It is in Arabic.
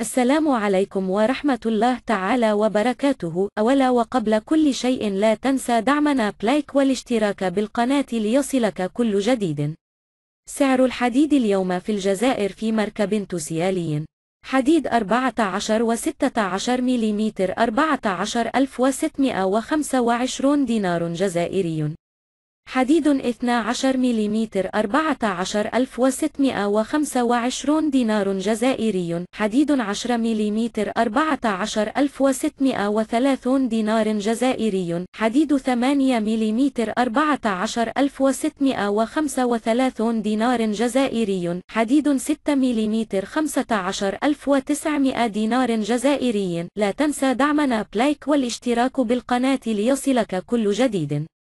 السلام عليكم ورحمة الله تعالى وبركاته أولا وقبل كل شيء لا تنسى دعمنا بلايك والاشتراك بالقناة ليصلك كل جديد سعر الحديد اليوم في الجزائر في مركب تسيالي حديد 14 و 16 ملم 14625 دينار جزائري حديد 12 ملم 14625 دينار جزائري حديد 10 ملم 14630 دينار جزائري حديد 8 ملم 14635 دينار جزائري حديد 6 ملم 15900 دينار جزائري لا تنسى دعمنا بلايك والاشتراك بالقناة ليصلك كل جديد